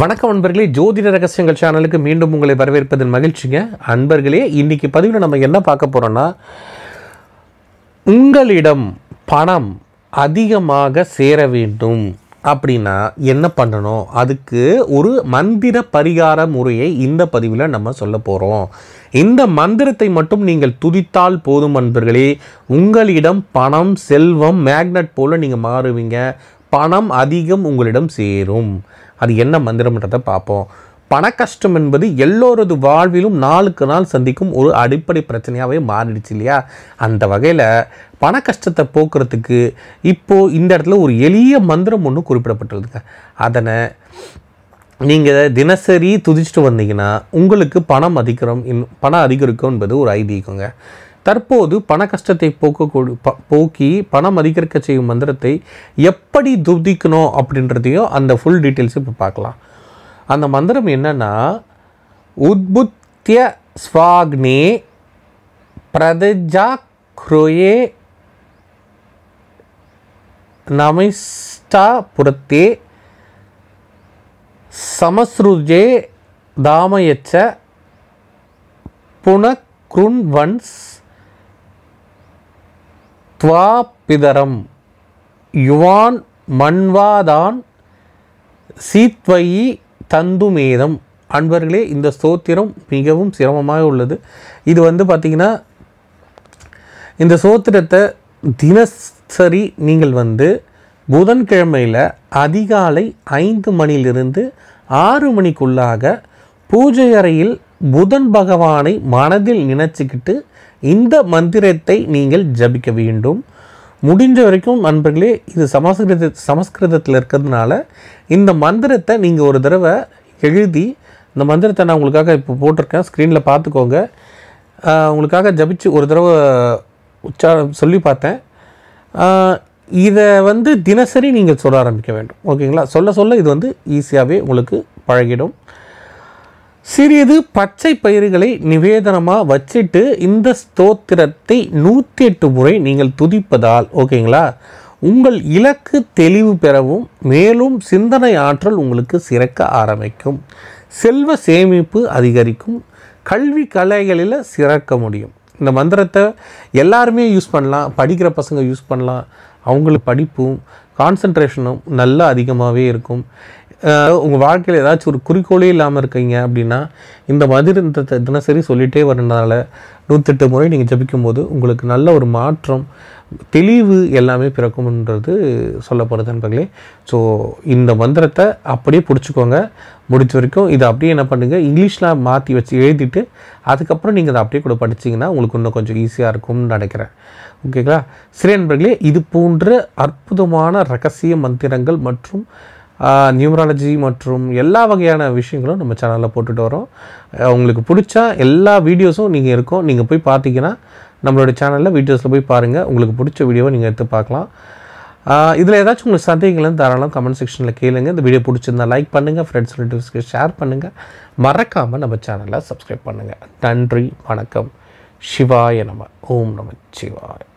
வணக்கம் அன்பர்களே ஜோதிட ரகசியங்கள் சேனலுக்கு மீண்டும் உங்களை வரவேற்பதில் மகிழ்ச்சிங்க அன்பர்களே இன்றைக்கி பதிவில் நம்ம என்ன பார்க்க போகிறோன்னா உங்களிடம் பணம் அதிகமாக சேர வேண்டும் அப்படின்னா என்ன பண்ணணும் அதுக்கு ஒரு மந்திர பரிகார முறையை இந்த பதிவில் நம்ம சொல்ல போகிறோம் இந்த மந்திரத்தை மட்டும் நீங்கள் துதித்தால் போதும் அன்பர்களே உங்களிடம் பணம் செல்வம் மேக்னட் போல் நீங்கள் மாறுவீங்க பணம் அதிகம் உங்களிடம் சேரும் அது என்ன மந்திரம்ன்றதை பார்ப்போம் பண கஷ்டம் என்பது எல்லோரது வாழ்விலும் நாளுக்கு நாள் சந்திக்கும் ஒரு அடிப்படை பிரச்சனையாகவே மாறிடுச்சு இல்லையா அந்த வகையில் பண கஷ்டத்தை போக்குறதுக்கு இப்போது இந்த இடத்துல ஒரு எளிய மந்திரம் ஒன்று குறிப்பிடப்பட்டுள்ளதுங்க அதனை நீங்கள் தினசரி துதிச்சுட்டு வந்தீங்கன்னா உங்களுக்கு பணம் அதிகரம் பணம் அதிகரிக்கும் என்பது ஒரு ஐதீகங்க தற்போது பண கஷ்டத்தை போக்க போக்கி பணம் அதிகரிக்க செய்யும் மந்திரத்தை எப்படி துதிக்கணும் அப்படின்றதையும் அந்த ஃபுல் டீட்டெயில்ஸ் இப்போ பார்க்கலாம் அந்த மந்திரம் என்னென்னா உத்புத்திய ஸ்வாக்னே பிரதஜா குரோயே நமிஷ்டா புரத்தே சமஸ்ருஜே தாமயச்ச புனக்ருண்வன்ஸ் துவா பிதரம் யுவான் மண்வாதான் சீத்வயி தந்துமேதம் அன்பர்களே இந்த ஸ்தோத்திரம் மிகவும் சிரமமாக உள்ளது இது வந்து பார்த்திங்கன்னா இந்த சோத்திரத்தை தினசரி நீங்கள் வந்து புதன்கிழமையில் அதிகாலை ஐந்து மணியிலிருந்து ஆறு மணிக்குள்ளாக பூஜை அறையில் புதன் பகவானை மனதில் நினச்சிக்கிட்டு இந்த மந்திரத்தை நீங்கள் ஜபிக்க வேண்டும் முடிஞ்ச வரைக்கும் நண்பர்களே இது சமஸ்கிருத சமஸ்கிருதத்தில் இருக்கிறதுனால இந்த மந்திரத்தை நீங்கள் ஒரு தடவை எழுதி இந்த மந்திரத்தை நான் உங்களுக்காக இப்போ போட்டிருக்கேன் ஸ்க்ரீனில் பார்த்துக்கோங்க உங்களுக்காக ஜபிச்சு ஒரு தடவை உச்சா சொல்லி பார்த்தேன் இதை வந்து தினசரி நீங்கள் சொல்ல ஆரம்பிக்க வேண்டும் ஓகேங்களா சொல்ல சொல்ல இது வந்து ஈஸியாகவே உங்களுக்கு பழகிடும் சிறிது பச்சை பயிர்களை நிவேதனமாக வச்சுட்டு இந்த ஸ்தோத்திரத்தை நூற்றி எட்டு முறை நீங்கள் துதிப்பதால் ஓகேங்களா உங்கள் இலக்கு தெளிவு பெறவும் மேலும் சிந்தனை ஆற்றல் உங்களுக்கு சிறக்க ஆரம்பிக்கும் செல்வ சேமிப்பு அதிகரிக்கும் கல்வி கலைகளில் சிறக்க முடியும் இந்த மந்திரத்தை எல்லாருமே யூஸ் பண்ணலாம் படிக்கிற பசங்க யூஸ் பண்ணலாம் அவங்களுக்கு படிப்பும் கான்சன்ட்ரேஷனும் நல்லா அதிகமாகவே இருக்கும் உங்கள் வாழ்க்கையில் ஏதாச்சும் ஒரு குறிக்கோளே இல்லாமல் இருக்கீங்க அப்படின்னா இந்த மந்திரத்தை தினசரி சொல்லிகிட்டே வரனால நூற்றெட்டு முறை நீங்கள் ஜபிக்கும்போது உங்களுக்கு நல்ல ஒரு மாற்றம் தெளிவு எல்லாமே பிறக்கும்ன்றது சொல்லப்படுது நண்பர்களே ஸோ இந்த மந்திரத்தை அப்படியே பிடிச்சிக்கோங்க முடிச்ச வரைக்கும் இதை அப்படியே என்ன பண்ணுங்கள் இங்கிலீஷில் மாற்றி வச்சு எழுதிட்டு அதுக்கப்புறம் நீங்கள் அதை அப்படியே கூட படிச்சிங்கன்னா உங்களுக்கு இன்னும் கொஞ்சம் ஈஸியாக இருக்கும்னு நினைக்கிறேன் ஓகேங்களா சிறிய நண்பர்களே இது போன்ற அற்புதமான ரகசிய மந்திரங்கள் மற்றும் நியூமராலஜி மற்றும் எல்லா வகையான விஷயங்களும் நம்ம சேனலில் போட்டுட்டு வரோம் உங்களுக்கு பிடிச்சா எல்லா வீடியோஸும் நீங்கள் இருக்கும் நீங்கள் போய் பார்த்தீங்கன்னா நம்மளோட சேனலில் வீடியோஸில் போய் பாருங்கள் உங்களுக்கு பிடிச்ச வீடியோவை நீங்கள் எடுத்து பார்க்கலாம் இதில் ஏதாச்சும் உங்களுக்கு சந்தேகங்கள்னு தாராளம் கமெண்ட் செக்ஷனில் கேளுங்க இந்த வீடியோ பிடிச்சிருந்தா லைக் பண்ணுங்கள் ஃப்ரெண்ட்ஸ் ரிலேட்டிவ்ஸ்க்கு ஷேர் பண்ணுங்கள் மறக்காமல் நம்ம சேனலை சப்ஸ்கிரைப் பண்ணுங்கள் நன்றி வணக்கம் சிவாய நம ஓம் நம சிவாய்